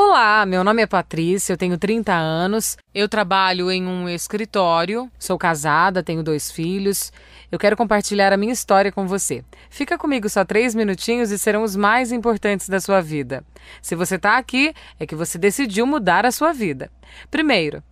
Olá, meu nome é Patrícia, eu tenho 30 anos, eu trabalho em um escritório, sou casada, tenho dois filhos. Eu quero compartilhar a minha história com você. Fica comigo só três minutinhos e serão os mais importantes da sua vida. Se você está aqui, é que você decidiu mudar a sua vida. Primeiro,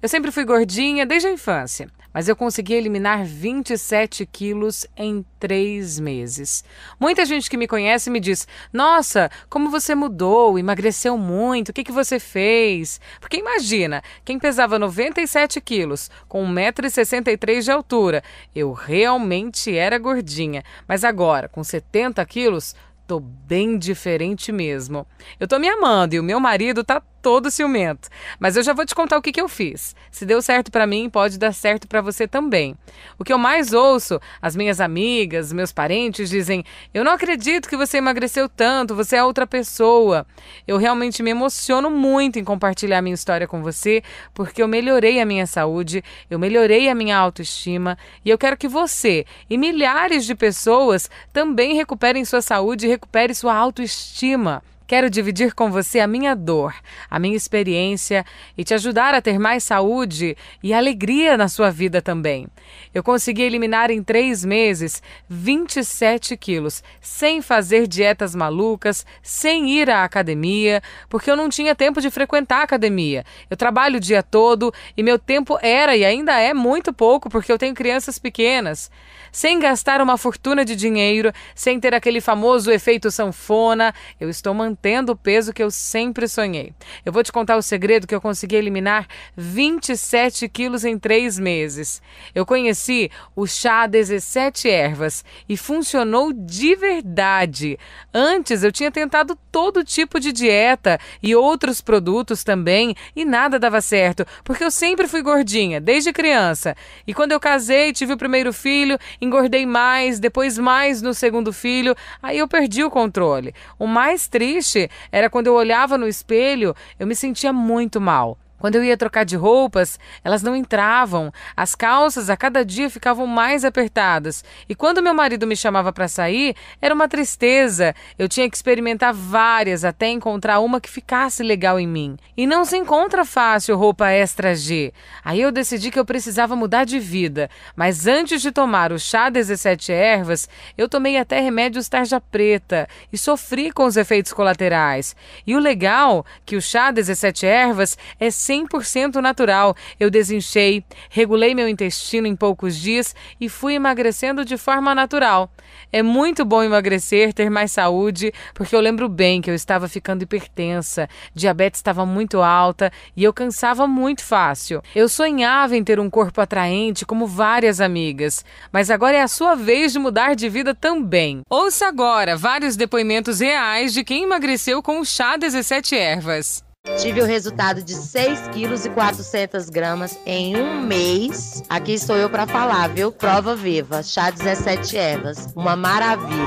eu sempre fui gordinha desde a infância mas eu consegui eliminar 27 quilos em três meses. Muita gente que me conhece me diz: Nossa, como você mudou, emagreceu muito, o que, que você fez? Porque imagina, quem pesava 97 quilos, com 1,63m de altura, eu realmente era gordinha, mas agora, com 70 quilos, tô bem diferente mesmo. Eu tô me amando e o meu marido tá todo ciumento. Mas eu já vou te contar o que, que eu fiz. Se deu certo para mim, pode dar certo para você também. O que eu mais ouço, as minhas amigas, meus parentes dizem: Eu não acredito que você emagreceu tanto, você é outra pessoa. Eu realmente me emociono muito em compartilhar minha história com você, porque eu melhorei a minha saúde, eu melhorei a minha autoestima e eu quero que você e milhares de pessoas também recuperem sua saúde e recupere sua autoestima. Quero dividir com você a minha dor, a minha experiência e te ajudar a ter mais saúde e alegria na sua vida também. Eu consegui eliminar em três meses 27 quilos, sem fazer dietas malucas, sem ir à academia, porque eu não tinha tempo de frequentar a academia. Eu trabalho o dia todo e meu tempo era e ainda é muito pouco, porque eu tenho crianças pequenas. Sem gastar uma fortuna de dinheiro, sem ter aquele famoso efeito sanfona, eu estou mantendo mantendo o peso que eu sempre sonhei. Eu vou te contar o segredo que eu consegui eliminar 27 quilos em três meses. Eu conheci o chá 17 ervas e funcionou de verdade. Antes eu tinha tentado todo tipo de dieta e outros produtos também e nada dava certo, porque eu sempre fui gordinha, desde criança. E quando eu casei, tive o primeiro filho, engordei mais, depois mais no segundo filho, aí eu perdi o controle. O mais triste triste era quando eu olhava no espelho, eu me sentia muito mal. Quando eu ia trocar de roupas, elas não entravam. As calças a cada dia ficavam mais apertadas. E quando meu marido me chamava para sair, era uma tristeza. Eu tinha que experimentar várias até encontrar uma que ficasse legal em mim. E não se encontra fácil roupa extra G. Aí eu decidi que eu precisava mudar de vida. Mas antes de tomar o chá 17 ervas, eu tomei até remédios tarja preta e sofri com os efeitos colaterais. E o legal é que o chá 17 ervas é 100% natural. Eu desinchei, regulei meu intestino em poucos dias e fui emagrecendo de forma natural. É muito bom emagrecer, ter mais saúde, porque eu lembro bem que eu estava ficando hipertensa, diabetes estava muito alta e eu cansava muito fácil. Eu sonhava em ter um corpo atraente como várias amigas, mas agora é a sua vez de mudar de vida também. Ouça agora vários depoimentos reais de quem emagreceu com o chá 17 ervas. Tive o resultado de 6,4 kg em um mês. Aqui estou eu para falar, viu? Prova viva, chá 17 ervas, uma maravilha.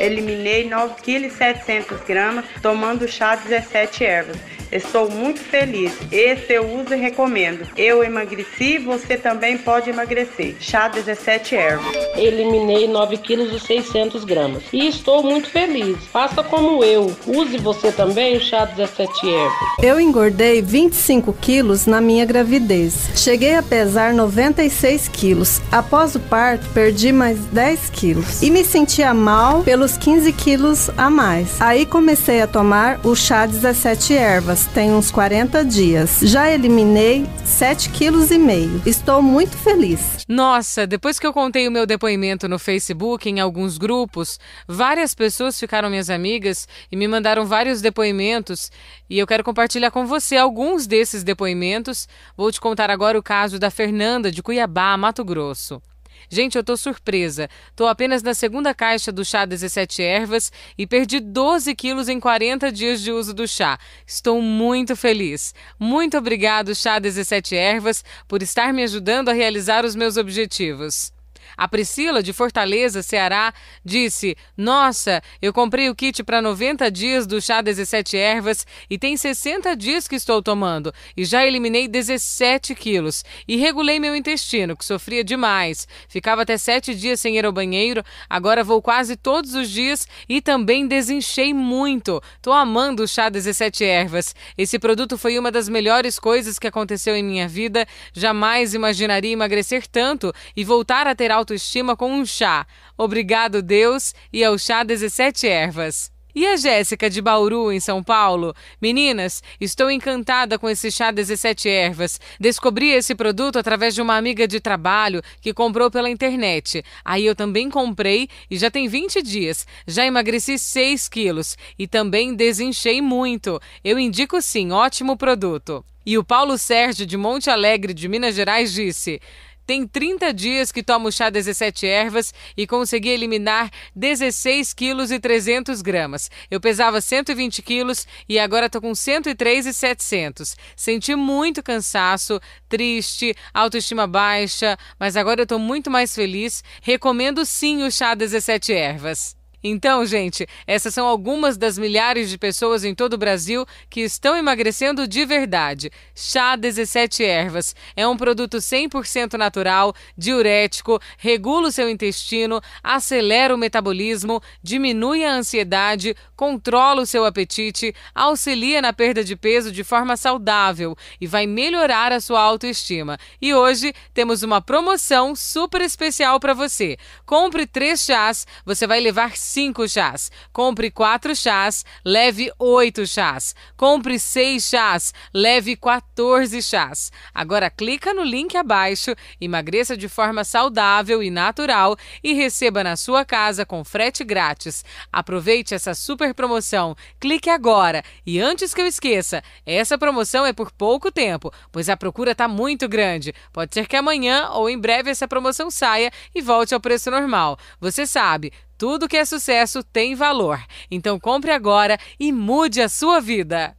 Eliminei 9,7 kg tomando chá 17 ervas. Estou muito feliz. Esse eu uso e recomendo. Eu emagreci, você também pode emagrecer. Chá 17 ervas. Eliminei 9 quilos e 600 gramas. E estou muito feliz. Faça como eu. Use você também o chá 17 ervas. Eu engordei 25 quilos na minha gravidez. Cheguei a pesar 96 quilos. Após o parto, perdi mais 10 quilos. E me sentia mal pelos 15 quilos a mais. Aí comecei a tomar o chá 17 ervas tem uns 40 dias. Já eliminei 7,5 kg. Estou muito feliz. Nossa, depois que eu contei o meu depoimento no Facebook, em alguns grupos, várias pessoas ficaram minhas amigas e me mandaram vários depoimentos. E eu quero compartilhar com você alguns desses depoimentos. Vou te contar agora o caso da Fernanda, de Cuiabá, Mato Grosso. Gente, eu tô surpresa. Tô apenas na segunda caixa do chá 17 ervas e perdi 12 quilos em 40 dias de uso do chá. Estou muito feliz. Muito obrigado, chá 17 ervas, por estar me ajudando a realizar os meus objetivos. A Priscila, de Fortaleza, Ceará, disse: Nossa, eu comprei o kit para 90 dias do chá 17 ervas e tem 60 dias que estou tomando e já eliminei 17 quilos. E regulei meu intestino, que sofria demais. Ficava até 7 dias sem ir ao banheiro, agora vou quase todos os dias e também desinchei muito. Tô amando o chá 17 ervas. Esse produto foi uma das melhores coisas que aconteceu em minha vida. Jamais imaginaria emagrecer tanto e voltar a ter alta autoestima com um chá. Obrigado, Deus, e ao chá 17 ervas. E a Jéssica de Bauru, em São Paulo? Meninas, estou encantada com esse chá 17 ervas. Descobri esse produto através de uma amiga de trabalho que comprou pela internet. Aí eu também comprei e já tem 20 dias. Já emagreci 6 quilos e também desinchei muito. Eu indico sim, ótimo produto. E o Paulo Sérgio de Monte Alegre, de Minas Gerais, disse tem 30 dias que tomo o chá 17 ervas e consegui eliminar 16 quilos e 300 gramas. Eu pesava 120 quilos e agora estou com 103 e 700. Senti muito cansaço, triste, autoestima baixa, mas agora estou muito mais feliz. Recomendo sim o chá 17 ervas. Então, gente, essas são algumas das milhares de pessoas em todo o Brasil que estão emagrecendo de verdade. Chá 17 ervas é um produto 100% natural, diurético, regula o seu intestino, acelera o metabolismo, diminui a ansiedade, controla o seu apetite, auxilia na perda de peso de forma saudável e vai melhorar a sua autoestima. E hoje temos uma promoção super especial para você. Compre três chás, você vai levar cinco chás. Compre quatro chás, leve oito chás. Compre seis chás, leve 14 chás. Agora clica no link abaixo, emagreça de forma saudável e natural e receba na sua casa com frete grátis. Aproveite essa super promoção. Clique agora e antes que eu esqueça, essa promoção é por pouco tempo, pois a procura está muito grande. Pode ser que amanhã ou em breve essa promoção saia e volte ao preço normal. Você sabe, tudo que é sucesso tem valor. Então compre agora e mude a sua vida.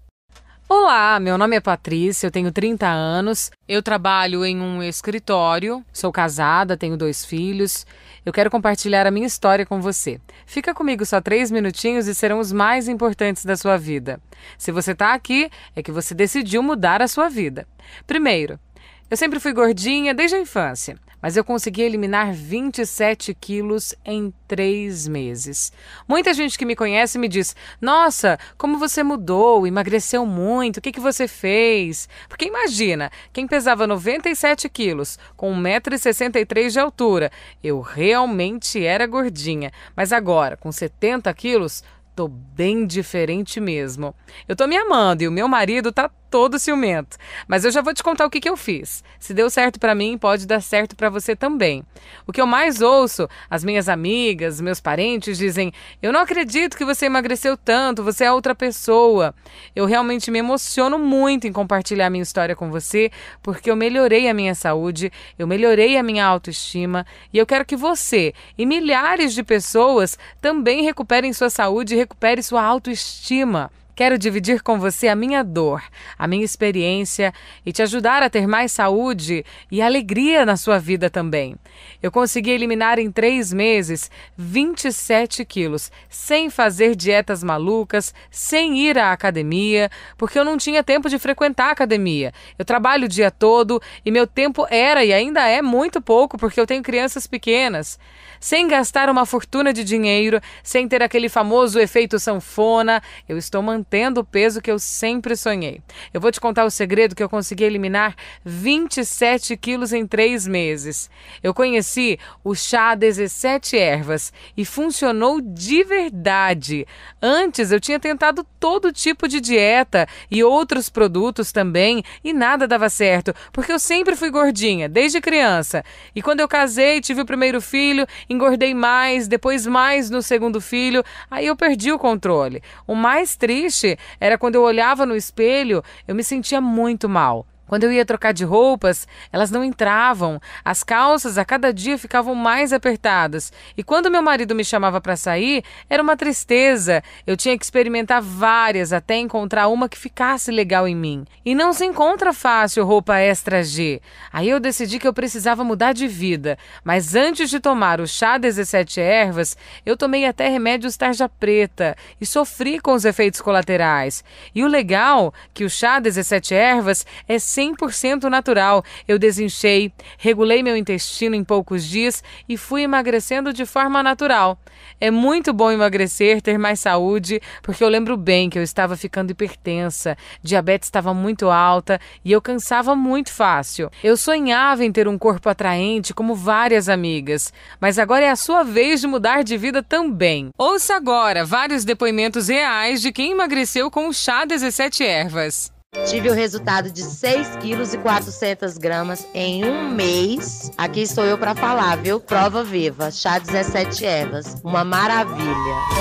Olá, meu nome é Patrícia, eu tenho 30 anos, eu trabalho em um escritório, sou casada, tenho dois filhos. Eu quero compartilhar a minha história com você. Fica comigo só três minutinhos e serão os mais importantes da sua vida. Se você está aqui, é que você decidiu mudar a sua vida. Primeiro, eu sempre fui gordinha desde a infância mas eu consegui eliminar 27 quilos em três meses. Muita gente que me conhece me diz: Nossa, como você mudou, emagreceu muito, o que, que você fez? Porque imagina, quem pesava 97 quilos, com 1,63m de altura, eu realmente era gordinha, mas agora, com 70 quilos, Tô bem diferente mesmo. Eu tô me amando e o meu marido tá todo ciumento. Mas eu já vou te contar o que, que eu fiz. Se deu certo para mim, pode dar certo para você também. O que eu mais ouço, as minhas amigas, meus parentes dizem: Eu não acredito que você emagreceu tanto, você é outra pessoa. Eu realmente me emociono muito em compartilhar minha história com você, porque eu melhorei a minha saúde, eu melhorei a minha autoestima e eu quero que você e milhares de pessoas também recuperem sua saúde e recupere sua autoestima. Quero dividir com você a minha dor, a minha experiência e te ajudar a ter mais saúde e alegria na sua vida também. Eu consegui eliminar em três meses 27 quilos, sem fazer dietas malucas, sem ir à academia, porque eu não tinha tempo de frequentar a academia. Eu trabalho o dia todo e meu tempo era e ainda é muito pouco, porque eu tenho crianças pequenas. Sem gastar uma fortuna de dinheiro, sem ter aquele famoso efeito sanfona, eu estou mantendo mantendo o peso que eu sempre sonhei. Eu vou te contar o segredo que eu consegui eliminar 27 quilos em três meses. Eu conheci o chá 17 ervas e funcionou de verdade. Antes eu tinha tentado todo tipo de dieta e outros produtos também e nada dava certo, porque eu sempre fui gordinha, desde criança. E quando eu casei, tive o primeiro filho, engordei mais, depois mais no segundo filho, aí eu perdi o controle. O mais triste era quando eu olhava no espelho, eu me sentia muito mal. Quando eu ia trocar de roupas, elas não entravam. As calças a cada dia ficavam mais apertadas. E quando meu marido me chamava para sair, era uma tristeza. Eu tinha que experimentar várias até encontrar uma que ficasse legal em mim. E não se encontra fácil roupa extra G. Aí eu decidi que eu precisava mudar de vida. Mas antes de tomar o chá 17 ervas, eu tomei até remédios tarja preta e sofri com os efeitos colaterais. E o legal é que o chá 17 ervas é 100% natural. Eu desinchei, regulei meu intestino em poucos dias e fui emagrecendo de forma natural. É muito bom emagrecer, ter mais saúde, porque eu lembro bem que eu estava ficando hipertensa, diabetes estava muito alta e eu cansava muito fácil. Eu sonhava em ter um corpo atraente como várias amigas, mas agora é a sua vez de mudar de vida também. Ouça agora vários depoimentos reais de quem emagreceu com o chá 17 ervas. Tive o resultado de 6,4 kg em um mês. Aqui estou eu para falar, viu? Prova viva, chá 17 ervas, uma maravilha.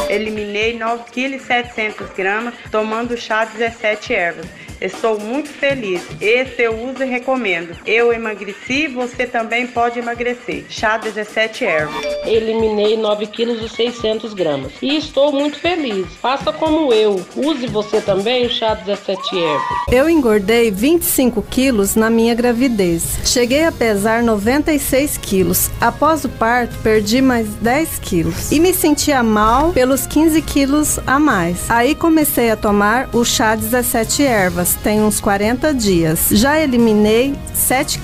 Eliminei 9,7 kg tomando chá 17 ervas. Estou muito feliz. Esse eu uso e recomendo. Eu emagreci, você também pode emagrecer. Chá 17 ervas. Eliminei 9 quilos e 600 gramas. E estou muito feliz. Faça como eu. Use você também o chá 17 ervas. Eu engordei 25 quilos na minha gravidez. Cheguei a pesar 96 quilos. Após o parto, perdi mais 10 quilos. E me sentia mal pelos 15 quilos a mais. Aí comecei a tomar o chá 17 ervas tem uns 40 dias. Já eliminei 7,5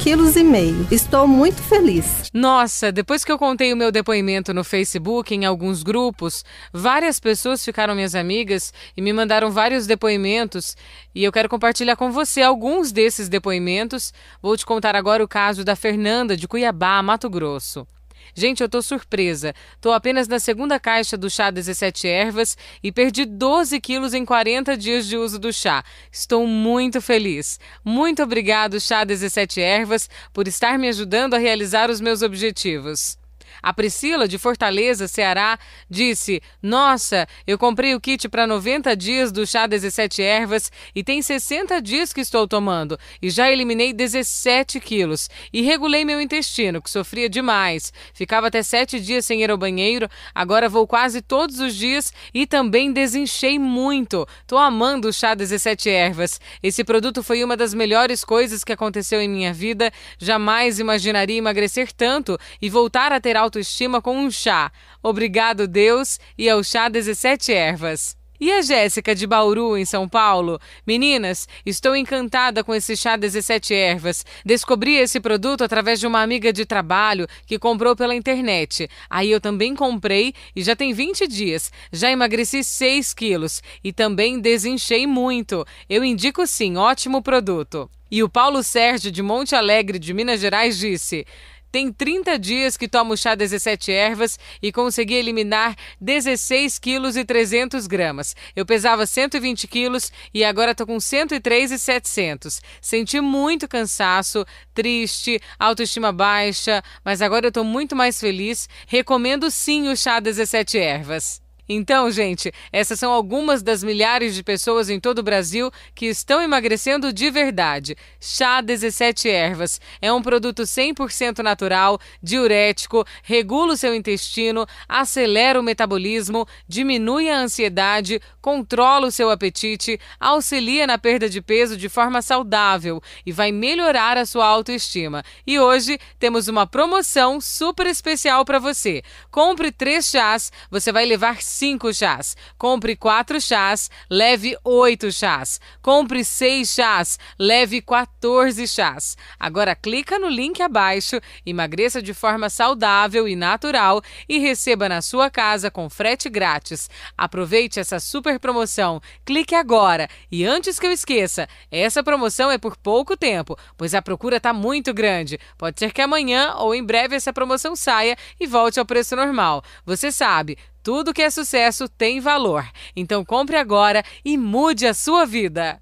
kg. Estou muito feliz. Nossa, depois que eu contei o meu depoimento no Facebook, em alguns grupos, várias pessoas ficaram minhas amigas e me mandaram vários depoimentos. E eu quero compartilhar com você alguns desses depoimentos. Vou te contar agora o caso da Fernanda, de Cuiabá, Mato Grosso. Gente, eu tô surpresa. Tô apenas na segunda caixa do chá 17 ervas e perdi 12 quilos em 40 dias de uso do chá. Estou muito feliz. Muito obrigado, chá 17 ervas, por estar me ajudando a realizar os meus objetivos. A Priscila, de Fortaleza, Ceará, disse: Nossa, eu comprei o kit para 90 dias do chá 17 ervas e tem 60 dias que estou tomando e já eliminei 17 quilos e regulei meu intestino, que sofria demais. Ficava até 7 dias sem ir ao banheiro, agora vou quase todos os dias e também desinchei muito. Tô amando o chá 17 ervas. Esse produto foi uma das melhores coisas que aconteceu em minha vida. Jamais imaginaria emagrecer tanto e voltar a ter alta autoestima com um chá. Obrigado, Deus, e ao chá 17 ervas. E a Jéssica de Bauru, em São Paulo? Meninas, estou encantada com esse chá 17 ervas. Descobri esse produto através de uma amiga de trabalho que comprou pela internet. Aí eu também comprei e já tem 20 dias. Já emagreci 6 quilos e também desinchei muito. Eu indico sim, ótimo produto. E o Paulo Sérgio de Monte Alegre, de Minas Gerais, disse tem 30 dias que toma o chá 17 ervas e consegui eliminar 16 quilos e 300 gramas. Eu pesava 120 quilos e agora estou com 103 e 700. Senti muito cansaço, triste, autoestima baixa, mas agora eu estou muito mais feliz. Recomendo sim o chá 17 ervas. Então, gente, essas são algumas das milhares de pessoas em todo o Brasil que estão emagrecendo de verdade. Chá 17 ervas é um produto 100% natural, diurético, regula o seu intestino, acelera o metabolismo, diminui a ansiedade, controla o seu apetite, auxilia na perda de peso de forma saudável e vai melhorar a sua autoestima. E hoje temos uma promoção super especial para você. Compre três chás, você vai levar cinco chás. Compre quatro chás, leve oito chás. Compre seis chás, leve 14 chás. Agora clica no link abaixo, emagreça de forma saudável e natural e receba na sua casa com frete grátis. Aproveite essa super promoção. Clique agora e antes que eu esqueça, essa promoção é por pouco tempo, pois a procura está muito grande. Pode ser que amanhã ou em breve essa promoção saia e volte ao preço normal. Você sabe, tudo que é sucesso tem valor. Então compre agora e mude a sua vida.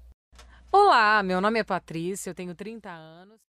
Olá, meu nome é Patrícia, eu tenho 30 anos.